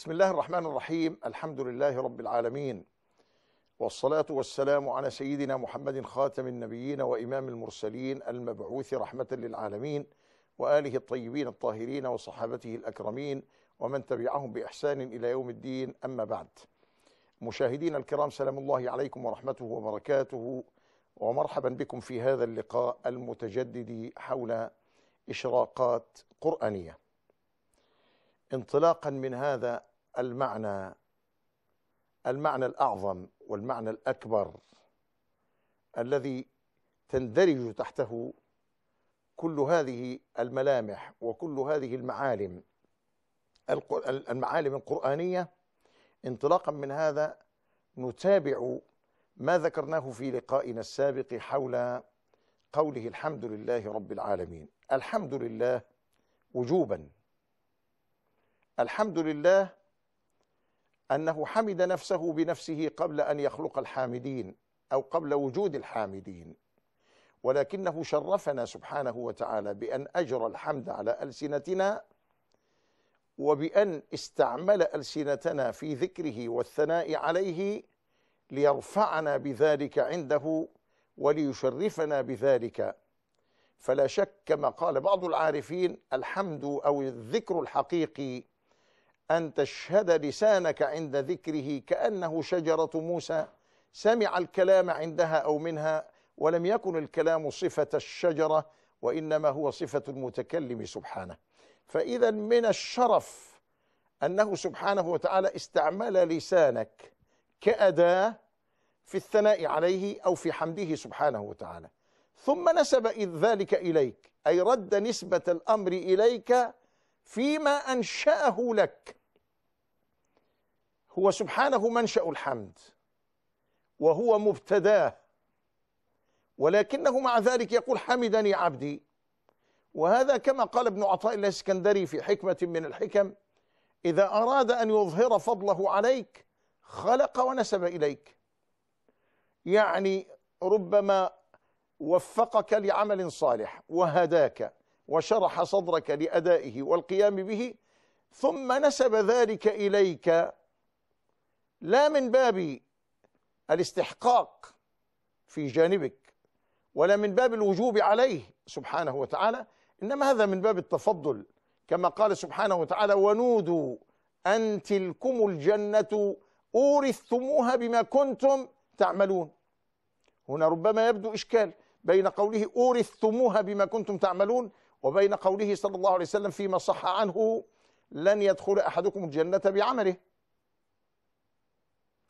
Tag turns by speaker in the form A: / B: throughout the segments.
A: بسم الله الرحمن الرحيم الحمد لله رب العالمين والصلاة والسلام على سيدنا محمد خاتم النبيين وإمام المرسلين المبعوث رحمة للعالمين وآله الطيبين الطاهرين وصحابته الأكرمين ومن تبعهم بإحسان إلى يوم الدين أما بعد مشاهدين الكرام سلام الله عليكم ورحمته وبركاته ومرحبا بكم في هذا اللقاء المتجدد حول إشراقات قرآنية انطلاقا من هذا المعنى المعنى الاعظم والمعنى الاكبر الذي تندرج تحته كل هذه الملامح وكل هذه المعالم المعالم القرآنية انطلاقا من هذا نتابع ما ذكرناه في لقائنا السابق حول قوله الحمد لله رب العالمين الحمد لله وجوبا الحمد لله أنه حمد نفسه بنفسه قبل أن يخلق الحامدين أو قبل وجود الحامدين ولكنه شرفنا سبحانه وتعالى بأن أجرى الحمد على ألسنتنا وبأن استعمل ألسنتنا في ذكره والثناء عليه ليرفعنا بذلك عنده وليشرفنا بذلك فلا شك كما قال بعض العارفين الحمد أو الذكر الحقيقي أن تشهد لسانك عند ذكره كأنه شجرة موسى سمع الكلام عندها أو منها ولم يكن الكلام صفة الشجرة وإنما هو صفة المتكلم سبحانه فإذا من الشرف أنه سبحانه وتعالى استعمل لسانك كأداة في الثناء عليه أو في حمده سبحانه وتعالى ثم نسب ذلك إليك أي رد نسبة الأمر إليك فيما أنشأه لك هو سبحانه منشأ الحمد وهو مبتداه ولكنه مع ذلك يقول حمدني عبدي وهذا كما قال ابن عطاء الاسكندري في حكمة من الحكم إذا أراد أن يظهر فضله عليك خلق ونسب إليك يعني ربما وفقك لعمل صالح وهداك وشرح صدرك لأدائه والقيام به ثم نسب ذلك إليك لا من باب الاستحقاق في جانبك ولا من باب الوجوب عليه سبحانه وتعالى إنما هذا من باب التفضل كما قال سبحانه وتعالى ونودوا أن تلكم الجنة أورثتموها بما كنتم تعملون هنا ربما يبدو إشكال بين قوله أورثتموها بما كنتم تعملون وبين قوله صلى الله عليه وسلم فيما صح عنه لن يدخل أحدكم الجنة بعمله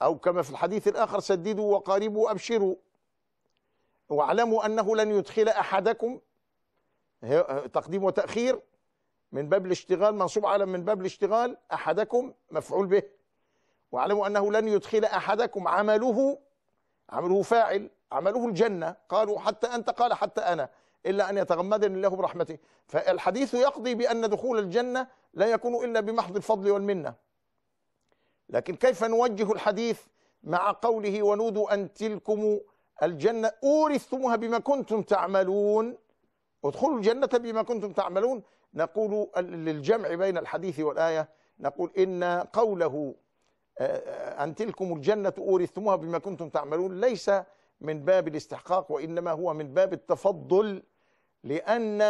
A: أو كما في الحديث الآخر سددوا وقاربوا أبشروا واعلموا أنه لن يدخل أحدكم تقديم وتأخير من باب الاشتغال منصوب على من باب الاشتغال أحدكم مفعول به واعلموا أنه لن يدخل أحدكم عمله عمله فاعل عمله الجنة قالوا حتى أنت قال حتى أنا إلا أن يتغمدني الله برحمته فالحديث يقضي بأن دخول الجنة لا يكون إلا بمحض الفضل والمنة لكن كيف نوجه الحديث مع قوله ونودوا أن تلكم الجنة أورثتموها بما كنتم تعملون ادخلوا الجنة بما كنتم تعملون نقول للجمع بين الحديث والآية نقول إن قوله آه، آه، أن تلكم الجنة أورثتموها بما كنتم تعملون ليس من باب الاستحقاق وإنما هو من باب التفضل لأن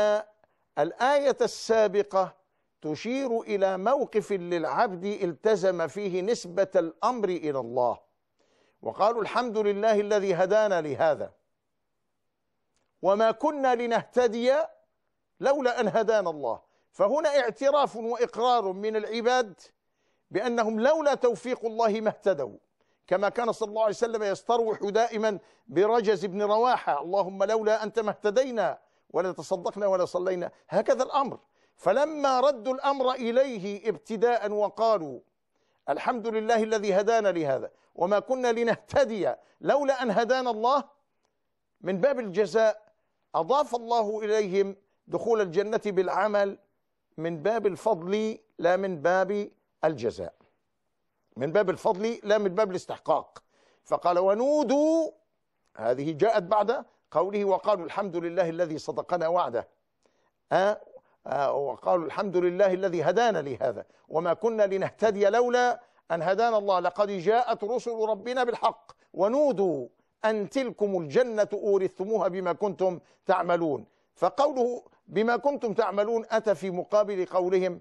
A: الآية السابقة تشير إلى موقف للعبد التزم فيه نسبة الأمر إلى الله وقالوا الحمد لله الذي هدانا لهذا وما كنا لنهتدي لولا أن هدانا الله فهنا اعتراف وإقرار من العباد بأنهم لولا توفيق الله ما اهتدوا كما كان صلى الله عليه وسلم يستروح دائما برجز بن رواحة اللهم لولا أنت ما اهتدينا ولا تصدقنا ولا صلينا هكذا الأمر فلما ردوا الأمر إليه ابتداء وقالوا الحمد لله الذي هدانا لهذا وما كنا لنهتدي لولا أن هدانا الله من باب الجزاء أضاف الله إليهم دخول الجنة بالعمل من باب الفضل لا من باب الجزاء من باب الفضل لا من باب الاستحقاق فقال ونودوا هذه جاءت بعد قوله وقالوا الحمد لله الذي صدقنا وعده أه آه، وقالوا الحمد لله الذي هدانا لهذا وما كنا لنهتدي لولا أن هدانا الله لقد جاءت رسل ربنا بالحق ونودوا أن تلكم الجنة أورثتموها بما كنتم تعملون فقوله بما كنتم تعملون أتى في مقابل قولهم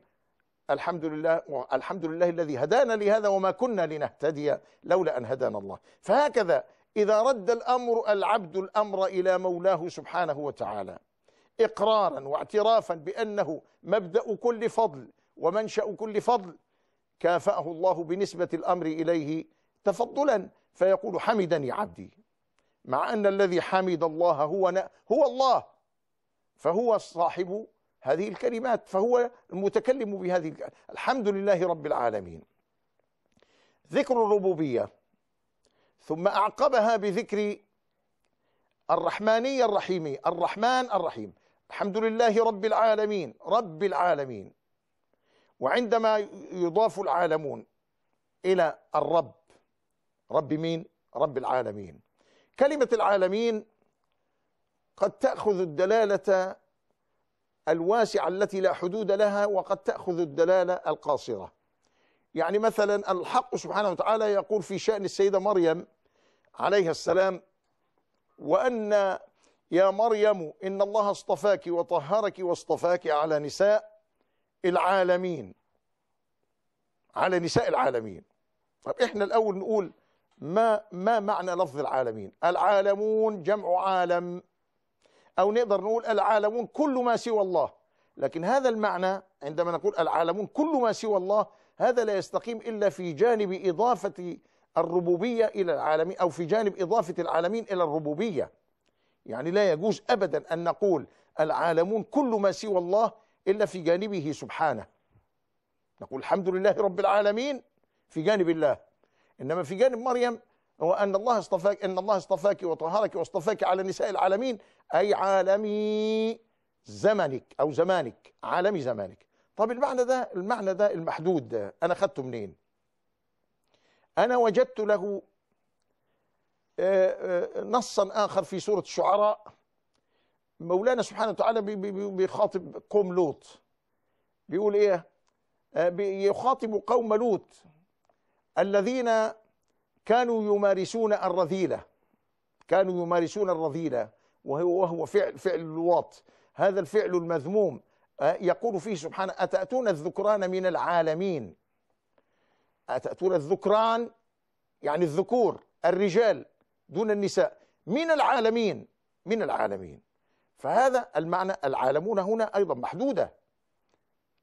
A: الحمد لله الحمد لله الذي هدانا لهذا وما كنا لنهتدي لولا أن هدانا الله فهكذا إذا رد الأمر العبد الأمر إلى مولاه سبحانه وتعالى إقرارا واعترافا بأنه مبدأ كل فضل ومنشأ كل فضل كافأه الله بنسبة الأمر إليه تفضلا فيقول حمدني عبدي مع أن الذي حمد الله هو, هو الله فهو صاحب هذه الكلمات فهو المتكلم بهذه الحمد لله رب العالمين ذكر الربوبية ثم أعقبها بذكر الرحمانية الرحيمية الرحمن الرحيم الحمد لله رب العالمين رب العالمين وعندما يضاف العالمون إلى الرب رب مين؟ رب العالمين كلمة العالمين قد تأخذ الدلالة الواسعة التي لا حدود لها وقد تأخذ الدلالة القاصرة يعني مثلا الحق سبحانه وتعالى يقول في شأن السيدة مريم عليها السلام وأن يا مريم إن الله اصطفاك وطهرك واصطفاك على نساء العالمين على نساء العالمين طب إحنا الأول نقول ما ما معنى لفظ العالمين العالمون جمع عالم أو نقدر نقول العالمون كل ما سوى الله لكن هذا المعنى عندما نقول العالمون كل ما سوى الله هذا لا يستقيم إلا في جانب إضافة الربوبية إلى العالمين أو في جانب إضافة العالمين إلى الربوبية يعني لا يجوز أبدا أن نقول العالمون كل ما سوى الله إلا في جانبه سبحانه نقول الحمد لله رب العالمين في جانب الله إنما في جانب مريم هو أن الله اصطفاك إن الله اصطفاك وطهرك واصطفاك على نساء العالمين أي عالمي زمنك أو زمانك عالمي زمانك طب المعنى ده المعنى ده المحدود ده أنا خدته منين أنا وجدت له آه، آه، نصا آخر في سورة الشعراء مولانا سبحانه وتعالى بيخاطب قوم لوط بيقول إيه آه، بيخاطب قوم لوط الذين كانوا يمارسون الرذيلة كانوا يمارسون الرذيلة وهو, وهو فعل فعل لوط هذا الفعل المذموم يقول فيه سبحانه أتأتون الذكران من العالمين أتأتون الذكران يعني الذكور الرجال دون النساء من العالمين من العالمين فهذا المعنى العالمون هنا أيضا محدودة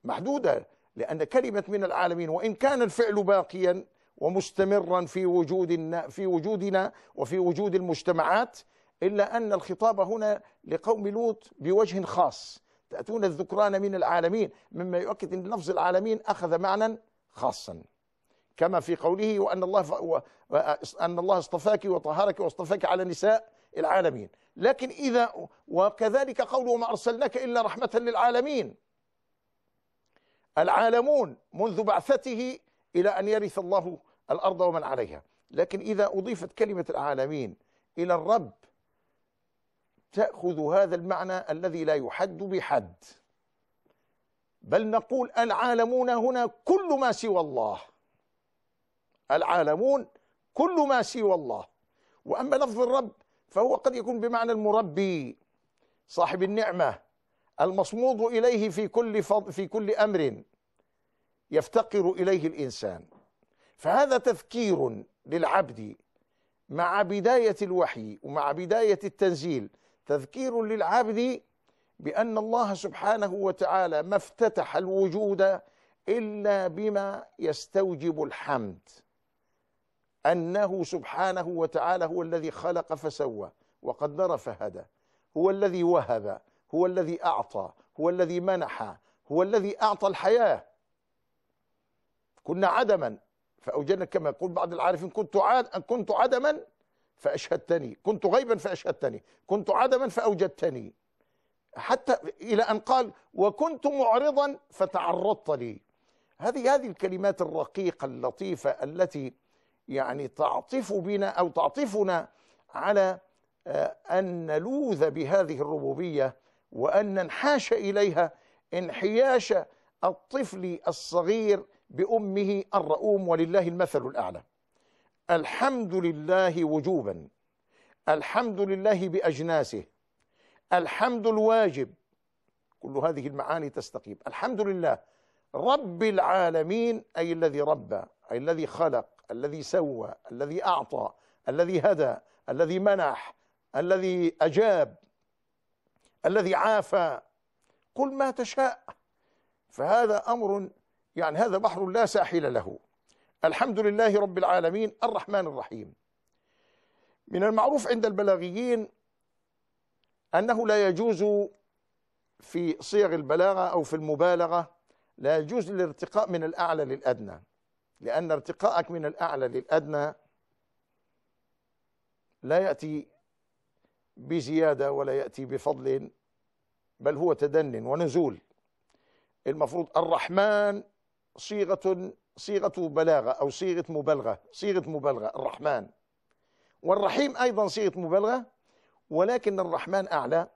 A: محدودة لأن كلمة من العالمين وإن كان الفعل باقيا ومستمرا في وجودنا في وجودنا وفي وجود المجتمعات إلا أن الخطاب هنا لقوم لوط بوجه خاص تأتون الذكران من العالمين مما يؤكد أن لفظ العالمين أخذ معنى خاصا كما في قوله وأن الله ف... أن الله اصطفاك وطهرك واصطفاك على نساء العالمين لكن إذا وكذلك قوله وما أرسلناك إلا رحمة للعالمين العالمون منذ بعثته إلى أن يرث الله الأرض ومن عليها لكن إذا أضيفت كلمة العالمين إلى الرب تأخذ هذا المعنى الذي لا يحد بحد بل نقول العالمون هنا كل ما سوى الله العالمون كل ما سوى الله وأما لفظ الرب فهو قد يكون بمعنى المربي صاحب النعمة المصمود إليه في كل فض في كل أمر يفتقر إليه الإنسان فهذا تذكير للعبد مع بداية الوحي ومع بداية التنزيل تذكير للعبد بأن الله سبحانه وتعالى ما افتتح الوجود إلا بما يستوجب الحمد أنه سبحانه وتعالى هو الذي خلق فسوى وقدر فهدى هو الذي وهب هو الذي أعطى هو الذي منح هو الذي أعطى الحياة كنا عدما فأوجدنا كما يقول بعض العارفين كنت عاد كنت عدما فأشهدتني كنت غيبا فأشهدتني كنت عدما فأوجدتني حتى إلى أن قال وكنت معرضا فتعرضت لي هذه هذه الكلمات الرقيقة اللطيفة التي يعني تعطف بنا أو تعطفنا على آه، أن نلوذ بهذه الربوبية وأن ننحاش إليها انحياش الطفل الصغير بأمه الرؤوم ولله المثل الأعلى الحمد لله وجوبا الحمد لله بأجناسه الحمد الواجب كل هذه المعاني تستقيم الحمد لله رب العالمين أي الذي ربى أي الذي خلق الذي سوى الذي أعطى الذي هدى الذي منح الذي أجاب الذي عافى قل ما تشاء فهذا أمر يعني هذا بحر لا ساحل له الحمد لله رب العالمين الرحمن الرحيم من المعروف عند البلاغيين أنه لا يجوز في صيغ البلاغة أو في المبالغة لا يجوز الارتقاء من الأعلى للأدنى لأن ارتقائك من الأعلى للأدنى لا يأتي بزيادة ولا يأتي بفضل بل هو تدن ونزول المفروض الرحمن صيغة صيغة بلاغة أو صيغة مبلغة صيغة مبلغة الرحمن والرحيم أيضا صيغة مبلغة ولكن الرحمن أعلى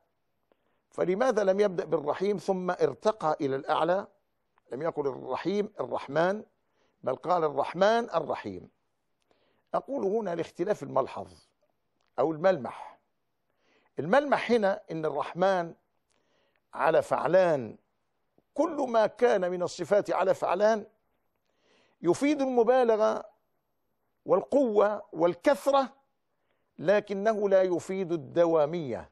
A: فلماذا لم يبدأ بالرحيم ثم ارتقى إلى الأعلى لم يقل الرحيم الرحمن بل قال الرحمن الرحيم أقول هنا لاختلاف الملحظ أو الملمح الملمح هنا إن الرحمن على فعلان كل ما كان من الصفات على فعلان يفيد المبالغة والقوة والكثرة لكنه لا يفيد الدوامية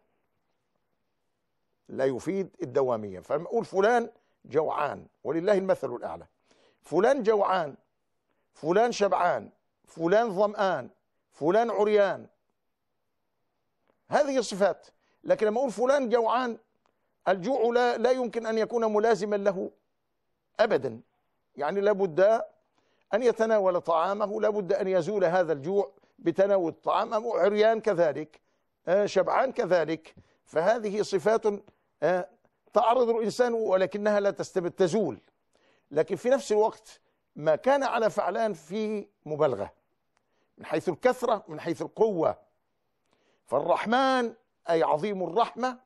A: لا يفيد الدوامية فنقول فلان جوعان ولله المثل الأعلى فلان جوعان فلان شبعان فلان ظمآن فلان عريان هذه الصفات لكن لما أقول فلان جوعان الجوع لا, لا يمكن أن يكون ملازما له أبدا يعني لابد أن يتناول طعامه لابد أن يزول هذا الجوع بتناول الطعام أم عريان كذلك آه، شبعان كذلك فهذه صفات آه، تعرض الإنسان ولكنها لا تستبد تزول لكن في نفس الوقت ما كان على فعلان في مبالغة من حيث الكثرة من حيث القوة فالرحمن أي عظيم الرحمة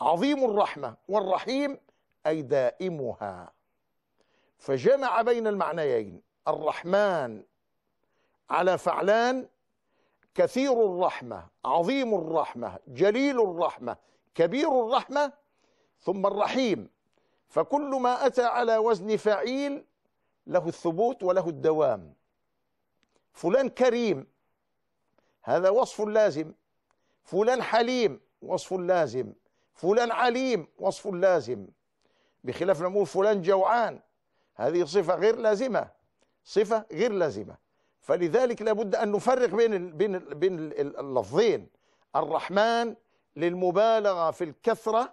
A: عظيم الرحمة والرحيم أي دائمها فجمع بين المعنيين الرحمن على فعلان كثير الرحمة عظيم الرحمة جليل الرحمة كبير الرحمة ثم الرحيم فكل ما أتى على وزن فعيل له الثبوت وله الدوام فلان كريم هذا وصف لازم فلان حليم وصف لازم فلان عليم وصف لازم بخلاف نقول فلان جوعان هذه صفة غير لازمة صفة غير لازمة فلذلك لابد أن نفرق بين بين بين اللفظين الرحمن للمبالغة في الكثرة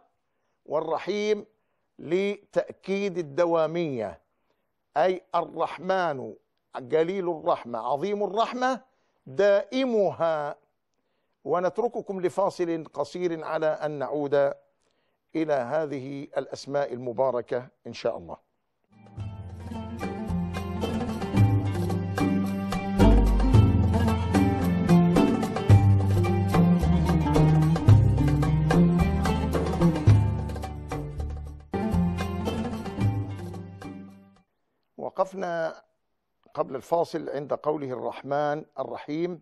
A: والرحيم لتأكيد الدوامية أي الرحمن قليل الرحمة عظيم الرحمة دائمها ونترككم لفاصل قصير على أن نعود إلى هذه الأسماء المباركة إن شاء الله وقفنا قبل الفاصل عند قوله الرحمن الرحيم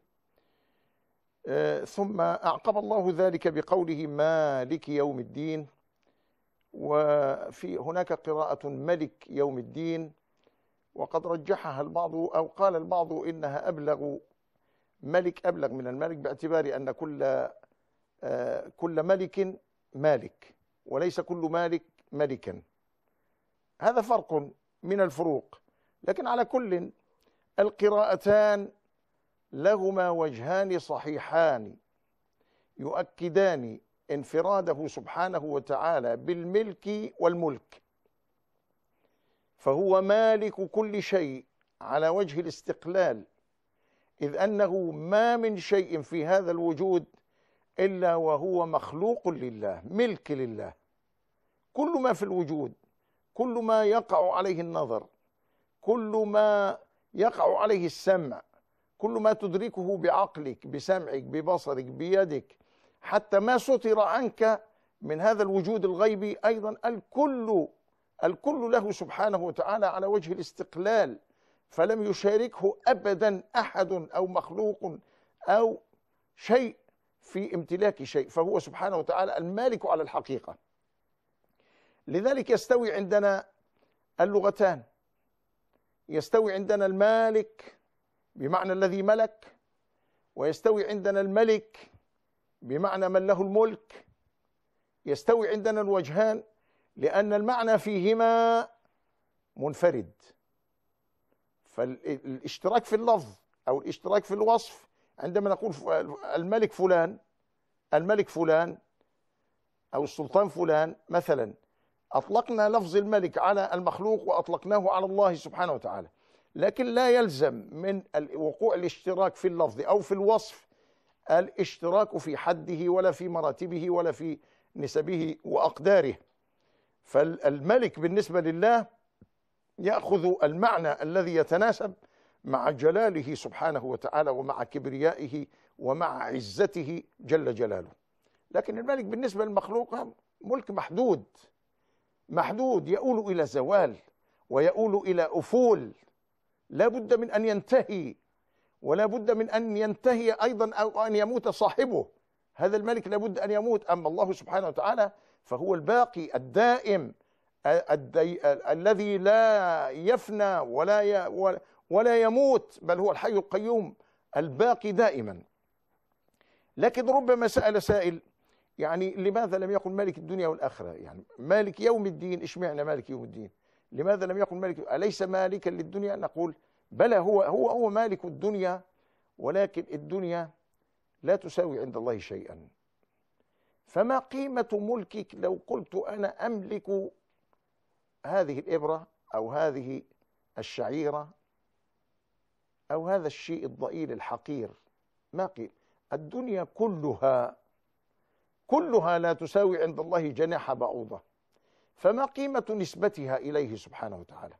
A: آه، ثم أعقب الله ذلك بقوله مالك يوم الدين وفي هناك قراءة ملك يوم الدين وقد رجحها البعض أو قال البعض إنها أبلغ ملك أبلغ من الملك باعتبار أن كل آه، كل ملك مالك وليس كل مالك ملكا هذا فرق من الفروق لكن على كل القراءتان لهما وجهان صحيحان يؤكدان انفراده سبحانه وتعالى بالملك والملك فهو مالك كل شيء على وجه الاستقلال إذ أنه ما من شيء في هذا الوجود إلا وهو مخلوق لله ملك لله كل ما في الوجود كل ما يقع عليه النظر كل ما يقع عليه السمع كل ما تدركه بعقلك بسمعك ببصرك بيدك حتى ما ستر عنك من هذا الوجود الغيبي أيضا الكل الكل له سبحانه وتعالى على وجه الاستقلال فلم يشاركه أبدا أحد أو مخلوق أو شيء في امتلاك شيء فهو سبحانه وتعالى المالك على الحقيقة لذلك يستوي عندنا اللغتان يستوي عندنا المالك بمعنى الذي ملك ويستوي عندنا الملك بمعنى من له الملك يستوي عندنا الوجهان لأن المعنى فيهما منفرد فالاشتراك في اللفظ أو الاشتراك في الوصف عندما نقول الملك فلان الملك فلان أو السلطان فلان مثلا أطلقنا لفظ الملك على المخلوق وأطلقناه على الله سبحانه وتعالى لكن لا يلزم من وقوع الاشتراك في اللفظ أو في الوصف الاشتراك في حده ولا في مراتبه ولا في نسبه وأقداره فالملك بالنسبة لله يأخذ المعنى الذي يتناسب مع جلاله سبحانه وتعالى ومع كبريائه ومع عزته جل جلاله لكن الملك بالنسبة للمخلوق ملك محدود محدود يؤول إلى زوال ويؤول إلى أفول لا بد من أن ينتهي ولا بد من أن ينتهي أيضا أو أن يموت صاحبه هذا الملك لا بد أن يموت أما الله سبحانه وتعالى فهو الباقي الدائم الذي لا يفنى ولا ولا يموت بل هو الحي القيوم الباقي دائما لكن ربما سأل سائل يعني لماذا لم يقل مالك الدنيا والآخرة يعني مالك يوم الدين إشمعنى مالك يوم الدين لماذا لم يقل مالك أليس مالكا للدنيا نقول بلى هو هو هو مالك الدنيا ولكن الدنيا لا تساوي عند الله شيئا فما قيمة ملكك لو قلت أنا أملك هذه الإبرة أو هذه الشعيرة أو هذا الشيء الضئيل الحقير ما قيل الدنيا كلها كلها لا تساوي عند الله جناح بعوضة فما قيمة نسبتها إليه سبحانه وتعالى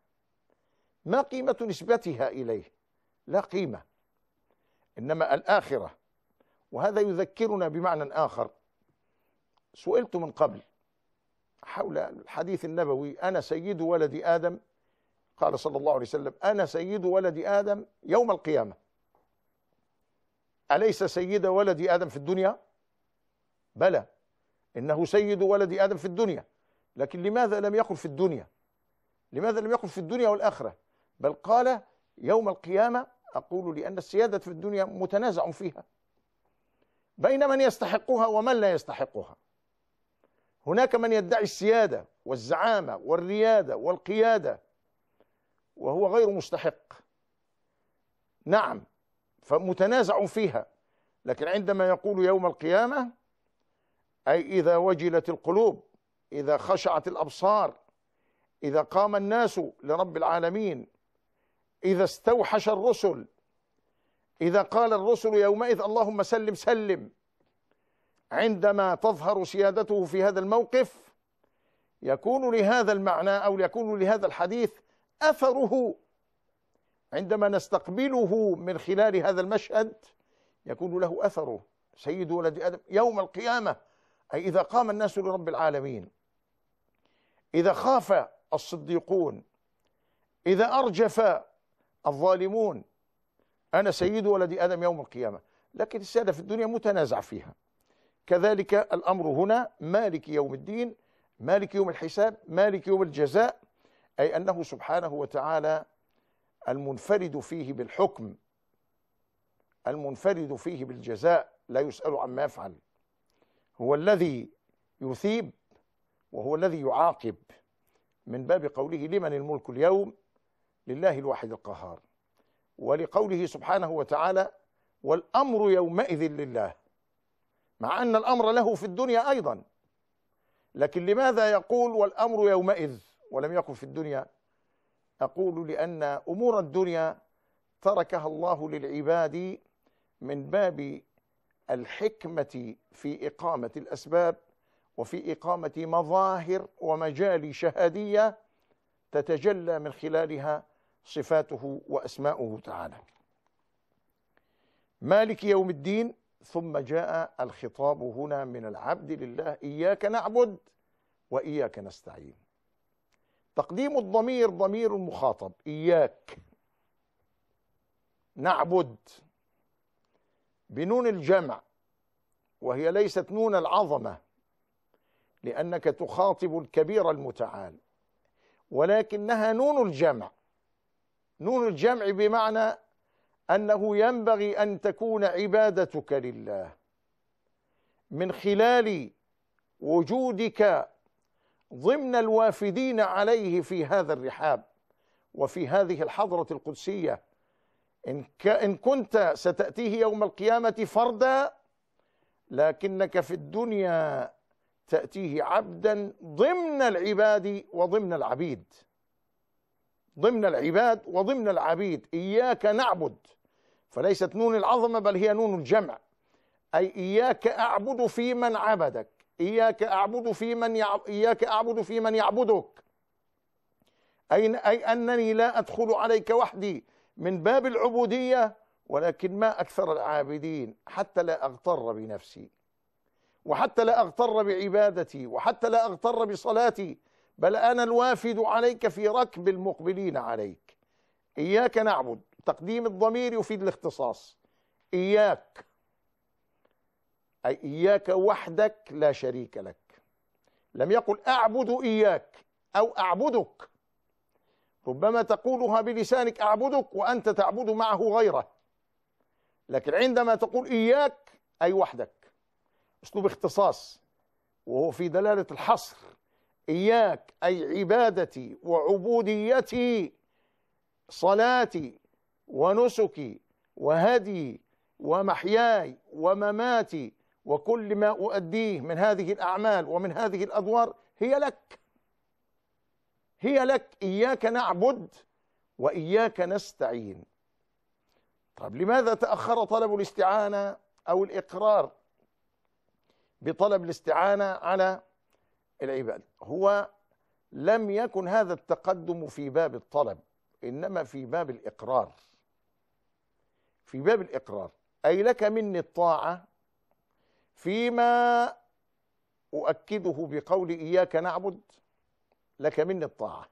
A: ما قيمة نسبتها إليه لا قيمة إنما الآخرة وهذا يذكرنا بمعنى آخر سئلت من قبل حول الحديث النبوي أنا سيد ولد آدم قال صلى الله عليه وسلم أنا سيد ولد آدم يوم القيامة أليس سيد ولد آدم في الدنيا بلى إنه سيد ولد آدم في الدنيا لكن لماذا لم يقل في الدنيا لماذا لم يقل في الدنيا والآخرة بل قال يوم القيامة أقول لأن السيادة في الدنيا متنازع فيها بين من يستحقها ومن لا يستحقها هناك من يدعي السيادة والزعامة والريادة والقيادة وهو غير مستحق نعم فمتنازع فيها لكن عندما يقول يوم القيامة أي إذا وجلت القلوب إذا خشعت الأبصار إذا قام الناس لرب العالمين إذا استوحش الرسل إذا قال الرسل يومئذ اللهم سلم سلم عندما تظهر سيادته في هذا الموقف يكون لهذا المعنى أو يكون لهذا الحديث أثره عندما نستقبله من خلال هذا المشهد يكون له أثره سيد ولد آدم يوم القيامة أي إذا قام الناس لرب العالمين إذا خاف الصديقون إذا أرجف الظالمون أنا سيد ولدي آدم يوم القيامة لكن السادة في الدنيا متنازع فيها كذلك الأمر هنا مالك يوم الدين مالك يوم الحساب مالك يوم الجزاء أي أنه سبحانه وتعالى المنفرد فيه بالحكم المنفرد فيه بالجزاء لا يسأل عما يفعل هو الذي يثيب وهو الذي يعاقب من باب قوله لمن الملك اليوم لله الواحد القهار ولقوله سبحانه وتعالى والأمر يومئذ لله مع أن الأمر له في الدنيا أيضا لكن لماذا يقول والأمر يومئذ ولم يقل في الدنيا أقول لأن أمور الدنيا تركها الله للعباد من باب الحكمه في اقامه الاسباب وفي اقامه مظاهر ومجال شهاديه تتجلى من خلالها صفاته واسماؤه تعالى مالك يوم الدين ثم جاء الخطاب هنا من العبد لله اياك نعبد واياك نستعين تقديم الضمير ضمير المخاطب اياك نعبد بنون الجمع وهي ليست نون العظمة لأنك تخاطب الكبير المتعال ولكنها نون الجمع نون الجمع بمعنى أنه ينبغي أن تكون عبادتك لله من خلال وجودك ضمن الوافدين عليه في هذا الرحاب وفي هذه الحضرة القدسية إن, ك... إن كنت ستأتيه يوم القيامة فردا لكنك في الدنيا تأتيه عبدا ضمن العباد وضمن العبيد ضمن العباد وضمن العبيد إياك نعبد فليست نون العظمة بل هي نون الجمع أي إياك أعبد في من عبدك إياك أعبد في من يع... إياك أعبد في من يعبدك أي أي أنني لا أدخل عليك وحدي من باب العبودية ولكن ما أكثر العابدين حتى لا أغتر بنفسي وحتى لا أغتر بعبادتي وحتى لا أغتر بصلاتي بل أنا الوافد عليك في ركب المقبلين عليك إياك نعبد تقديم الضمير يفيد الاختصاص إياك أي إياك وحدك لا شريك لك لم يقل أعبد إياك أو أعبدك ربما تقولها بلسانك أعبدك وأنت تعبد معه غيره لكن عندما تقول إياك أي وحدك أسلوب اختصاص وهو في دلالة الحصر إياك أي عبادتي وعبوديتي صلاتي ونسكي وهدي ومحياي ومماتي وكل ما أؤديه من هذه الأعمال ومن هذه الأدوار هي لك هي لك إياك نعبد وإياك نستعين طب لماذا تأخر طلب الاستعانة أو الإقرار بطلب الاستعانة على العباد هو لم يكن هذا التقدم في باب الطلب إنما في باب الإقرار في باب الإقرار أي لك مني الطاعة فيما أؤكده بقول إياك نعبد لك مني الطاعة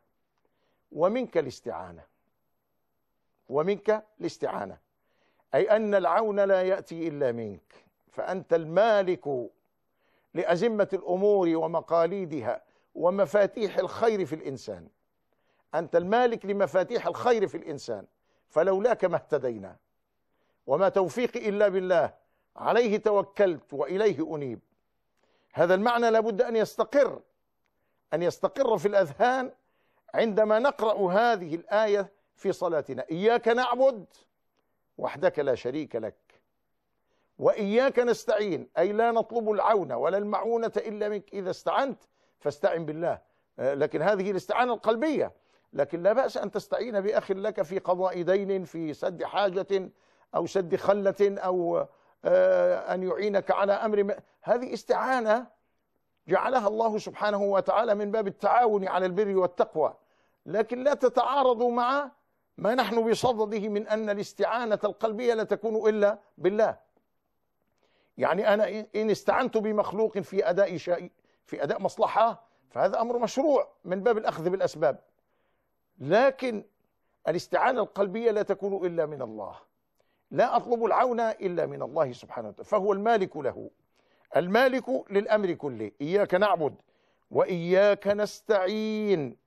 A: ومنك الاستعانة ومنك الاستعانة أي أن العون لا يأتي إلا منك فأنت المالك لأزمة الأمور ومقاليدها ومفاتيح الخير في الإنسان أنت المالك لمفاتيح الخير في الإنسان فلولاك ما اهتدينا وما توفيقي إلا بالله عليه توكلت وإليه أنيب هذا المعنى لابد أن يستقر أن يستقر في الأذهان عندما نقرأ هذه الآية في صلاتنا إياك نعبد وحدك لا شريك لك وإياك نستعين أي لا نطلب العون ولا المعونة إلا منك إذا استعنت فاستعن بالله آه، لكن هذه الاستعانة القلبية لكن لا بأس أن تستعين بأخ لك في قضاء دين في سد حاجة أو سد خلة أو آه، أن يعينك على أمر ما هذه استعانة جعلها الله سبحانه وتعالى من باب التعاون على البر والتقوى لكن لا تتعارض مع ما نحن بصدده من أن الاستعانة القلبية لا تكون إلا بالله يعني أنا إن استعنت بمخلوق في أداء شيء في أداء مصلحة فهذا أمر مشروع من باب الأخذ بالأسباب لكن الاستعانة القلبية لا تكون إلا من الله لا أطلب العون إلا من الله سبحانه وتعالى فهو المالك له المالك للأمر كله إياك نعبد وإياك نستعين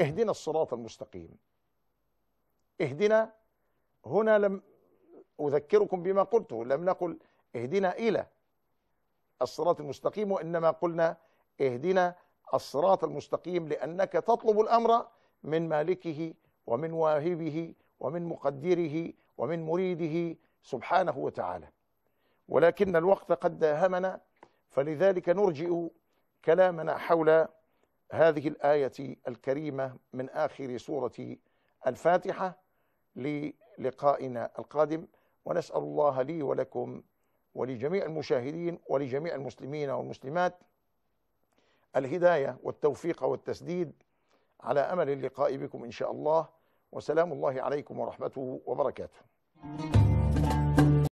A: اهدنا الصراط المستقيم اهدنا هنا لم أذكركم بما قلته لم نقل اهدنا إلى الصراط المستقيم وإنما قلنا اهدنا الصراط المستقيم لأنك تطلب الأمر من مالكه ومن واهبه ومن مقدره ومن مريده سبحانه وتعالى ولكن الوقت قد داهمنا فلذلك نرجئ كلامنا حول هذه الآية الكريمة من آخر سورة الفاتحة للقائنا القادم ونسأل الله لي ولكم ولجميع المشاهدين ولجميع المسلمين والمسلمات الهداية والتوفيق والتسديد على أمل اللقاء بكم إن شاء الله وسلام الله عليكم ورحمته وبركاته